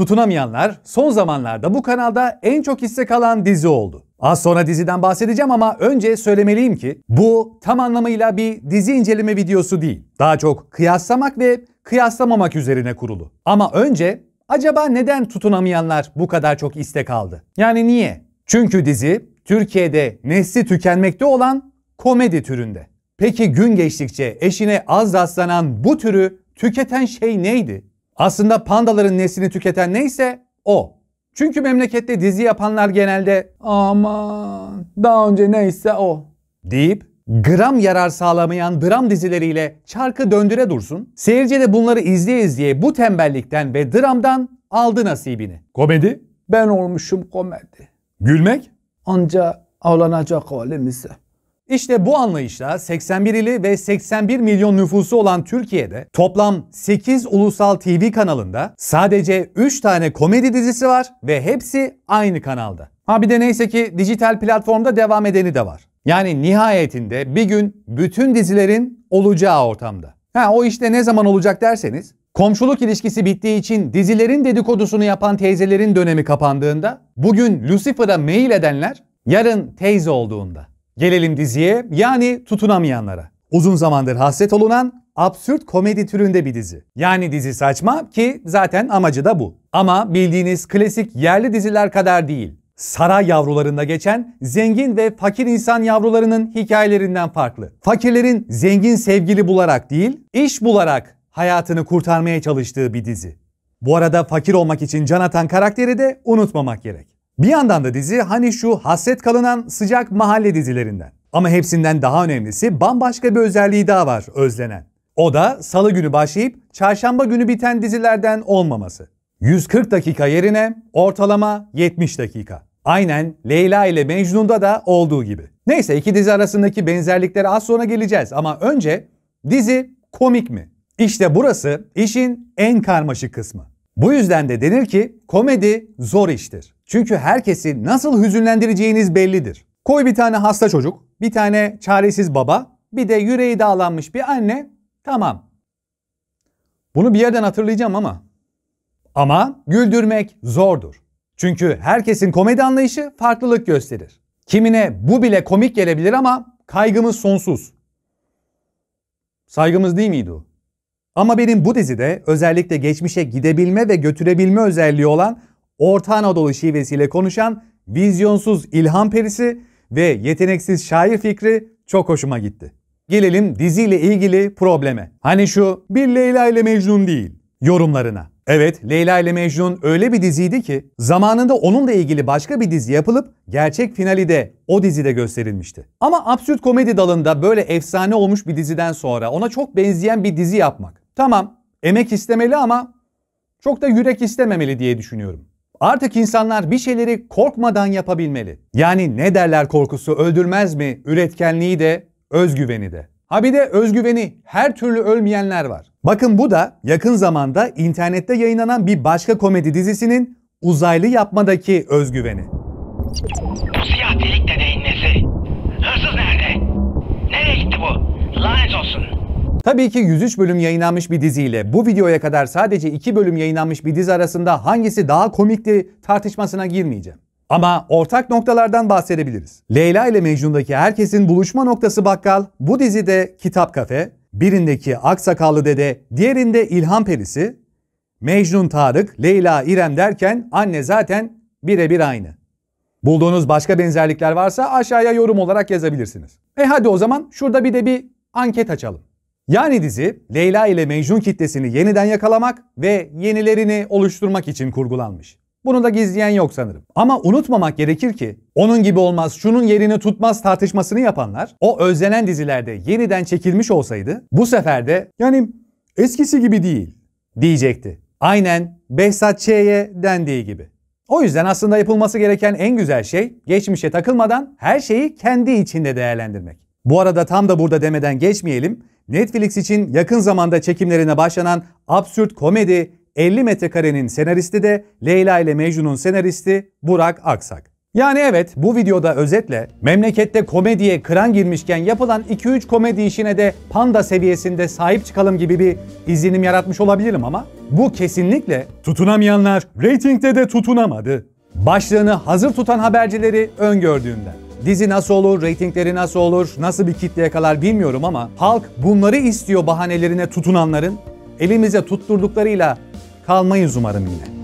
Tutunamayanlar son zamanlarda bu kanalda en çok hisse kalan dizi oldu. Az sonra diziden bahsedeceğim ama önce söylemeliyim ki bu tam anlamıyla bir dizi inceleme videosu değil. Daha çok kıyaslamak ve kıyaslamamak üzerine kurulu. Ama önce acaba neden tutunamayanlar bu kadar çok istek aldı? Yani niye? Çünkü dizi Türkiye'de nesli tükenmekte olan komedi türünde. Peki gün geçtikçe eşine az rastlanan bu türü tüketen şey neydi? Aslında pandaların neslini tüketen neyse o. Çünkü memlekette dizi yapanlar genelde aman daha önce neyse o deyip gram yarar sağlamayan dram dizileriyle çarkı döndüre dursun. Seyirci de bunları izleye izleye bu tembellikten ve dramdan aldı nasibini. Komedi? Ben olmuşum komedi. Gülmek? Anca avlanacak halimize. İşte bu anlayışla 81 ili ve 81 milyon nüfusu olan Türkiye'de toplam 8 ulusal TV kanalında sadece 3 tane komedi dizisi var ve hepsi aynı kanalda. Ha bir de neyse ki dijital platformda devam edeni de var. Yani nihayetinde bir gün bütün dizilerin olacağı ortamda. Ha o işte ne zaman olacak derseniz Komşuluk ilişkisi bittiği için dizilerin dedikodusunu yapan teyzelerin dönemi kapandığında, bugün Lucifer'a mail edenler yarın teyze olduğunda. Gelelim diziye yani tutunamayanlara. Uzun zamandır hasret olunan absürt komedi türünde bir dizi. Yani dizi saçma ki zaten amacı da bu. Ama bildiğiniz klasik yerli diziler kadar değil. Saray yavrularında geçen zengin ve fakir insan yavrularının hikayelerinden farklı. Fakirlerin zengin sevgili bularak değil, iş bularak hayatını kurtarmaya çalıştığı bir dizi. Bu arada fakir olmak için can atan karakteri de unutmamak gerek. Bir yandan da dizi hani şu hasret kalınan sıcak mahalle dizilerinden. Ama hepsinden daha önemlisi bambaşka bir özelliği daha var özlenen. O da salı günü başlayıp çarşamba günü biten dizilerden olmaması. 140 dakika yerine ortalama 70 dakika. Aynen Leyla ile Mecnun'da da olduğu gibi. Neyse iki dizi arasındaki benzerliklere az sonra geleceğiz ama önce dizi komik mi? İşte burası işin en karmaşık kısmı. Bu yüzden de denir ki komedi zor iştir. Çünkü herkesi nasıl hüzünlendireceğiniz bellidir. Koy bir tane hasta çocuk, bir tane çaresiz baba, bir de yüreği dağlanmış bir anne. Tamam. Bunu bir yerden hatırlayacağım ama. Ama güldürmek zordur. Çünkü herkesin komedi anlayışı farklılık gösterir. Kimine bu bile komik gelebilir ama kaygımız sonsuz. Saygımız değil miydi o? Ama benim bu dizide özellikle geçmişe gidebilme ve götürebilme özelliği olan Orta Anadolu şivesiyle konuşan vizyonsuz ilham perisi ve yeteneksiz şair fikri çok hoşuma gitti. Gelelim diziyle ilgili probleme. Hani şu bir Leyla ile Mecnun değil yorumlarına. Evet Leyla ile Mecnun öyle bir diziydi ki zamanında onunla ilgili başka bir dizi yapılıp gerçek finali de o dizide gösterilmişti. Ama absürt komedi dalında böyle efsane olmuş bir diziden sonra ona çok benzeyen bir dizi yapmak Tamam emek istemeli ama çok da yürek istememeli diye düşünüyorum. Artık insanlar bir şeyleri korkmadan yapabilmeli. Yani ne derler korkusu öldürmez mi üretkenliği de özgüveni de. Ha bir de özgüveni her türlü ölmeyenler var. Bakın bu da yakın zamanda internette yayınlanan bir başka komedi dizisinin uzaylı yapmadaki özgüveni. Tabii ki 103 bölüm yayınlanmış bir diziyle bu videoya kadar sadece 2 bölüm yayınlanmış bir dizi arasında hangisi daha komikti tartışmasına girmeyeceğim. Ama ortak noktalardan bahsedebiliriz. Leyla ile Mecnun'daki herkesin buluşma noktası bakkal, bu dizide kitap kafe, birindeki aksakallı dede, diğerinde ilham Perisi, Mecnun Tarık, Leyla İrem derken anne zaten birebir aynı. Bulduğunuz başka benzerlikler varsa aşağıya yorum olarak yazabilirsiniz. E hadi o zaman şurada bir de bir anket açalım. Yani dizi Leyla ile Mecnun kitlesini yeniden yakalamak ve yenilerini oluşturmak için kurgulanmış. Bunu da gizleyen yok sanırım. Ama unutmamak gerekir ki onun gibi olmaz, şunun yerini tutmaz tartışmasını yapanlar o özlenen dizilerde yeniden çekilmiş olsaydı bu sefer de yani eskisi gibi değil diyecekti. Aynen Behzat Ç'ye dendiği gibi. O yüzden aslında yapılması gereken en güzel şey geçmişe takılmadan her şeyi kendi içinde değerlendirmek. Bu arada tam da burada demeden geçmeyelim. Netflix için yakın zamanda çekimlerine başlanan absürt komedi 50 metrekarenin senaristi de Leyla ile Mecnun'un senaristi Burak Aksak. Yani evet bu videoda özetle memlekette komediye kıran girmişken yapılan 2-3 komedi işine de panda seviyesinde sahip çıkalım gibi bir izlenim yaratmış olabilirim ama bu kesinlikle tutunamayanlar reytingde de tutunamadı. Başlığını hazır tutan habercileri öngördüğünden. Dizi nasıl olur, reytingleri nasıl olur, nasıl bir kitleye kadar bilmiyorum ama halk bunları istiyor bahanelerine tutunanların elimize tutturduklarıyla kalmayız umarım yine.